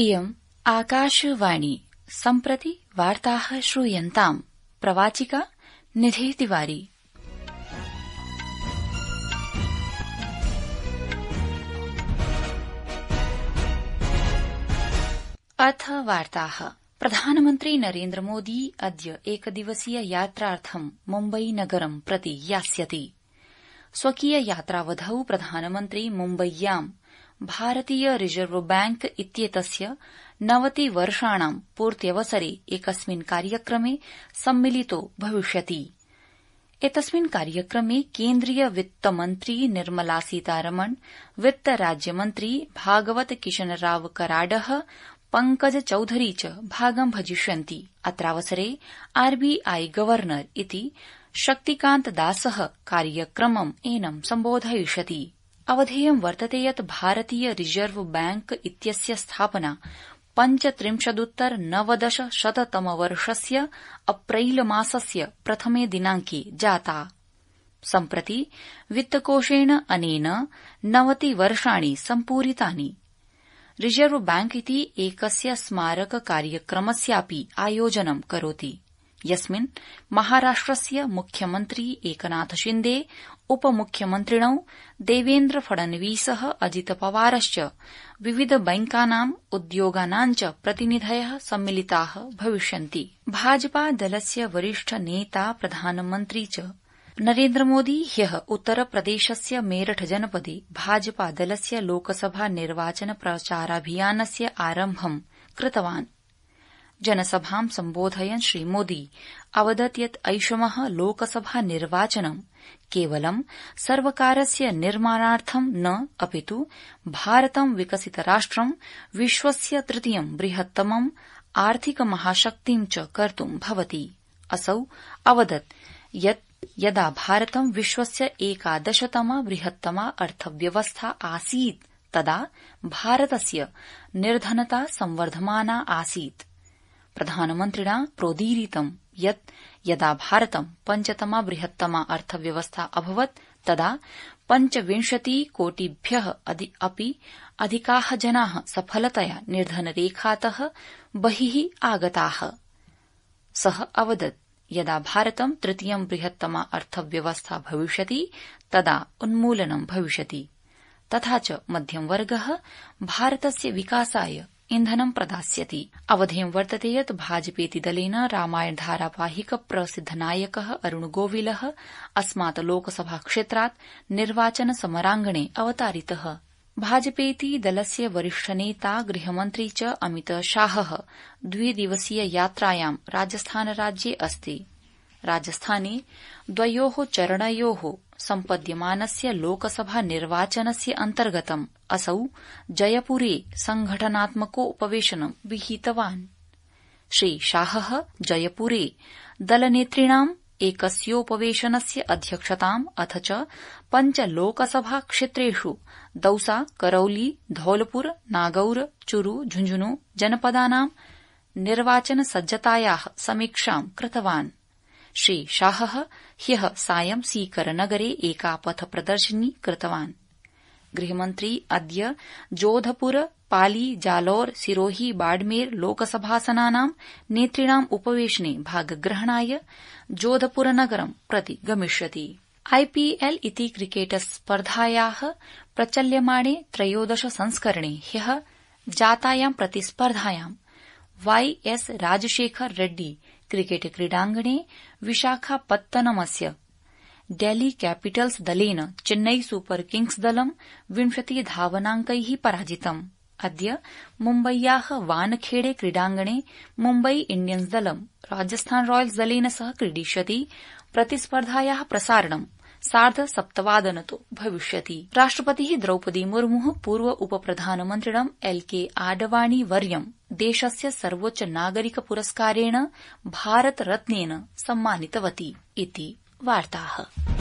इयम् आकाशवाणी सम्प्रति वार्ता श्रतां प्रवाचिका अथ वार्ताः प्रधानमन्त्री नरेन्द्रमोदी अद्य एकदिवसीय यात्रार्थं मुम्बई नगरं प्रति यास्यति स्वकीय यात्रावधौ प्रधानमन्त्री मुम्बय्यां भारतीय रिजर्व बैंक इत्येतस्य नवति वर्षाणां पूर्त्यवसरे एकस्मिन् कार्यक्रमे सम्मिलितो भविष्यति एतस्मिन् कार्यक्रमे केन्द्रीय वित्तमन्त्री निर्मला सीतारमण वित्त राज्यमन्त्री भागवत किशनराव कराड पंकज चौधरी च भागं भजिष्यन्ति अत्रावसरे आरबीआई गवर्नर इति शक्तिकान्त दास कार्यक्रमम् एनं सम्बोधयिष्यति अवधेयं वर्तते यत् भारतीय रिजर्व बैंक इत्यस्य स्थापना पञ्चत्रिंशदुत्तर नवदश शततमवर्षस्य अप्रैलमासस्य प्रथमे दिनांके जाता सम्प्रति वित्तकोषेण अनेन नवति वर्षाणि सम्पूरितानि रिजर्व बैंक इति एकस्य स्मारक कार्यक्रमस्यापि आयोजनं करोति यस्मिन् महाराष्ट्रस्य मुख्यमन्त्री एकनाथशिन्दे उपमुख्यमन्त्रिणौ देवेन्द्र फडणवीस अजितपवारश्च विविध बैंकानाम् उद्योगानां च प्रतिनिधय सम्मिलिता भविष्यन्ति भाजपा दलस्य वरिष्ठ नेता प्रधानमन्त्री च नरेन्द्रमोदी ह्य उत्तरप्रदेशस्य मेरठ जनपदे दलस्य लोकसभा निर्वाचन प्रचाराभियानस्य आरम्भं कृतवान् जनसभां सम्बोधयन् श्रीमोदी अवदत् यत् ऐषम लोकसभा निर्वाचनं केवलं सर्वकारस्य निर्माणार्थं न अपितु भारतं विकसितराष्ट्रं विश्वस्य तृतीयं बृहत्तमं आर्थिकमहाशक्तिं च कर्तुं भवति असौ अवदत् यत् यदा भारतं विश्वस्य एकादशतमा बृहत्तमा अर्थव्यवस्था आसीत् तदा भारतस्य निर्धनता संवर्धमाना आसीत् प्रधानमन्त्रिणा प्रोदीरितं यत् यदा भारतं पञ्चतमा बृहत्तमा अर्थव्यवस्था अभवत् तदा पञ्चविंशति अपि अधिका जना सफलतया निर्धनरेखात बहि आगता स अवदत् यदा भारतं तृतीयं बृहत्तमा अर्थव्यवस्था भविष्यति तदा उन्मूलनं भविष्यति तथा च मध्यमवर्गः भारतस्य विकासाय इन्धनं प्रदास्यति अवधेयं वर्तते यत् भाजपेति दलेन नायक प्रसिद्धनायक अरुणगोविल अस्मात् लोकसभा क्षेत्रात् निर्वाचन समरांगणे अवतारित भाजपेति दलस्य वरिष्ठनेता गृहमन्त्री च अमित शाह द्विदिवसीय यात्रायां राजस्थानराज्ये अस्ति राजस्थाने द्वयो चरणयो सम्पद्यमानस्य लोकसभा निर्वाचनस्य अंतर्गत असौ जयपुरे संघटनात्मकोपवेशनं विहितवान् श्रीशाह जयपुरे दलनेतृणाम् एकस्योपवेशनस्य अध्यक्षताम् अथ च पञ्च लोकसभा क्षेत्र दौसा करौली धौलपुर नागौर चुरू झुंझुनू जनपदानां निर्वाचन सज्जता समीक्षां कृतवान् श्री शाह ह्यः सायं सीकरनगरे एका पथ कृतवान् गृहमंत्री अद्य जोधपुर पाली जालौर सिरोही बाड़मेर लोकसभासनानां नेतृणाम् उपवेशने भागग्रहणाय जोधपुरनगरं प्रति गमिष्यति आईपीएल इति क्रिकेट स्पर्धाया प्रचल्यमाणे त्रयोदश संस्करणे ह्य जातायां प्रतिस्पर्धायां Y S Rajasekhara Reddy cricket क्रीडांगणे विशाखापत्तनमस्य डेल्ही कैपिटल्स दलेन चेन्नई सुपर किंग्स दलं विंशति धावनांकै पराजितम् अद्य मुम्बय्या वानखेडे क्रीडांगणे मुम्बई इण्डियन्स दलं राजस्थान रॉयल्स दलेन सह क्रीडिष्यति प्रतिस्पर्धाया प्रसारणं सप्तवादनतो भविष्यति राष्ट्रपति द्रौपदी मुर्म पूर्व उपप्रधानमन्त्रिणं एलके आडवाणीवर्य देशस्य सर्वोच्च नागरिक पुरस्कारेण भारतरत्नेन सम्मानितवती वार्ताः